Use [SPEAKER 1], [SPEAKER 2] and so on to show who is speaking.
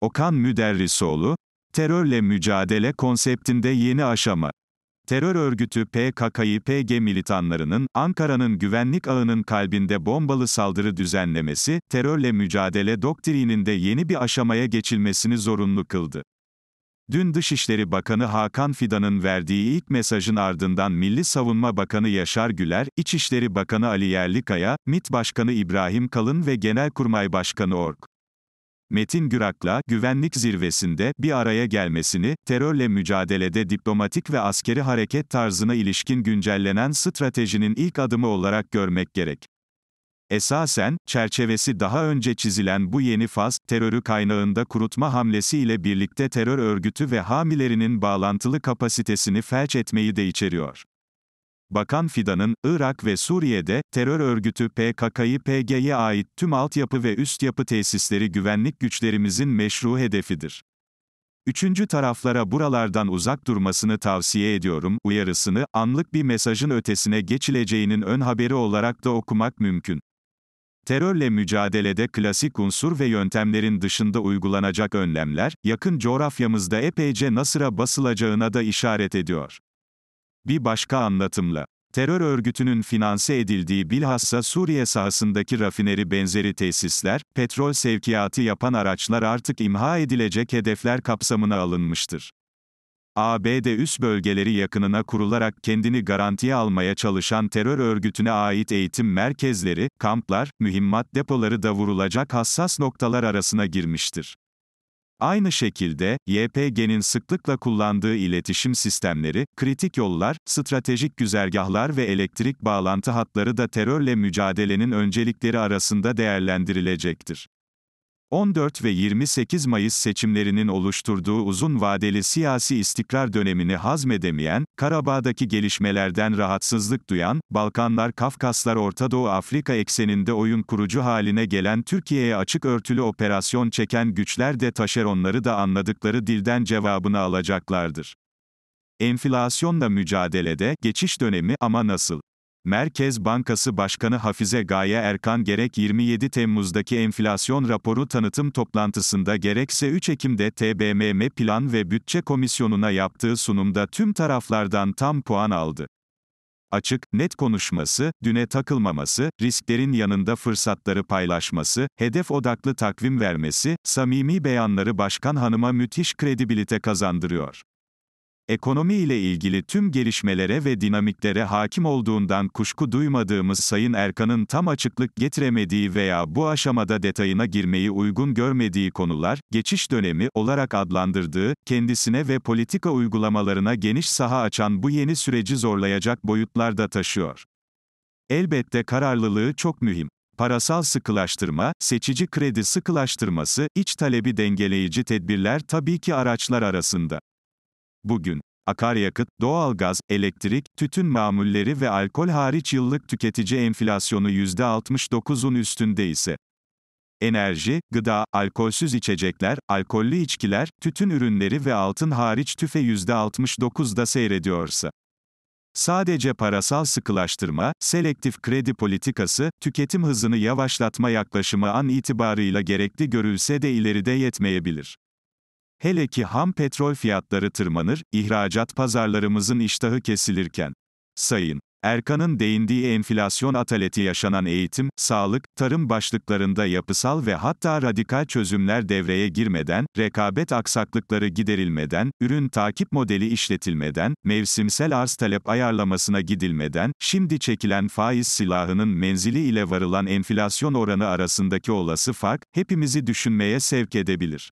[SPEAKER 1] Okan Müderrisoğlu, terörle mücadele konseptinde yeni aşama. Terör örgütü PKK'yı PG militanlarının, Ankara'nın güvenlik ağının kalbinde bombalı saldırı düzenlemesi, terörle mücadele doktrininde yeni bir aşamaya geçilmesini zorunlu kıldı. Dün Dışişleri Bakanı Hakan Fidan'ın verdiği ilk mesajın ardından Milli Savunma Bakanı Yaşar Güler, İçişleri Bakanı Ali Yerlikaya, MİT Başkanı İbrahim Kalın ve Genelkurmay Başkanı Ork. Metin Gürak'la güvenlik zirvesinde bir araya gelmesini, terörle mücadelede diplomatik ve askeri hareket tarzına ilişkin güncellenen stratejinin ilk adımı olarak görmek gerek. Esasen, çerçevesi daha önce çizilen bu yeni faz, terörü kaynağında kurutma hamlesi ile birlikte terör örgütü ve hamilerinin bağlantılı kapasitesini felç etmeyi de içeriyor. Bakan Fidan'ın, Irak ve Suriye'de, terör örgütü PKK'yı PG'ye ait tüm altyapı ve üst yapı tesisleri güvenlik güçlerimizin meşru hedefidir. Üçüncü taraflara buralardan uzak durmasını tavsiye ediyorum, uyarısını, anlık bir mesajın ötesine geçileceğinin ön haberi olarak da okumak mümkün. Terörle mücadelede klasik unsur ve yöntemlerin dışında uygulanacak önlemler, yakın coğrafyamızda epeyce nasıra basılacağına da işaret ediyor. Bir başka anlatımla, terör örgütünün finanse edildiği bilhassa Suriye sahasındaki rafineri benzeri tesisler, petrol sevkiyatı yapan araçlar artık imha edilecek hedefler kapsamına alınmıştır. ABD üst bölgeleri yakınına kurularak kendini garantiye almaya çalışan terör örgütüne ait eğitim merkezleri, kamplar, mühimmat depoları da vurulacak hassas noktalar arasına girmiştir. Aynı şekilde, YPG'nin sıklıkla kullandığı iletişim sistemleri, kritik yollar, stratejik güzergahlar ve elektrik bağlantı hatları da terörle mücadelenin öncelikleri arasında değerlendirilecektir. 14 ve 28 Mayıs seçimlerinin oluşturduğu uzun vadeli siyasi istikrar dönemini hazmedemeyen, Karabağ'daki gelişmelerden rahatsızlık duyan, Balkanlar, Kafkaslar, Orta Doğu, Afrika ekseninde oyun kurucu haline gelen Türkiye'ye açık örtülü operasyon çeken güçler de taşeronları da anladıkları dilden cevabını alacaklardır. Enflasyonla mücadelede, geçiş dönemi ama nasıl? Merkez Bankası Başkanı Hafize Gaye Erkan gerek 27 Temmuz'daki enflasyon raporu tanıtım toplantısında gerekse 3 Ekim'de TBMM Plan ve Bütçe Komisyonu'na yaptığı sunumda tüm taraflardan tam puan aldı. Açık, net konuşması, düne takılmaması, risklerin yanında fırsatları paylaşması, hedef odaklı takvim vermesi, samimi beyanları başkan hanıma müthiş kredibilite kazandırıyor ekonomi ile ilgili tüm gelişmelere ve dinamiklere hakim olduğundan kuşku duymadığımız Sayın Erkan'ın tam açıklık getiremediği veya bu aşamada detayına girmeyi uygun görmediği konular, geçiş dönemi olarak adlandırdığı, kendisine ve politika uygulamalarına geniş saha açan bu yeni süreci zorlayacak boyutlarda taşıyor. Elbette kararlılığı çok mühim parasal sıkılaştırma, seçici kredi sıkılaştırması, iç talebi dengeleyici tedbirler tabii ki araçlar arasında. Bugün, akaryakıt, doğalgaz, elektrik, tütün mamulleri ve alkol hariç yıllık tüketici enflasyonu %69'un üstünde ise, enerji, gıda, alkolsüz içecekler, alkollü içkiler, tütün ürünleri ve altın hariç tüfe %69'da seyrediyorsa, Sadece parasal sıkılaştırma, selektif kredi politikası, tüketim hızını yavaşlatma yaklaşımı an itibarıyla gerekli görülse de ileride yetmeyebilir. Hele ki ham petrol fiyatları tırmanır, ihracat pazarlarımızın iştahı kesilirken. Sayın Erkan'ın değindiği enflasyon ataleti yaşanan eğitim, sağlık, tarım başlıklarında yapısal ve hatta radikal çözümler devreye girmeden, rekabet aksaklıkları giderilmeden, ürün takip modeli işletilmeden, mevsimsel arz talep ayarlamasına gidilmeden, şimdi çekilen faiz silahının menzili ile varılan enflasyon oranı arasındaki olası fark, hepimizi düşünmeye sevk edebilir.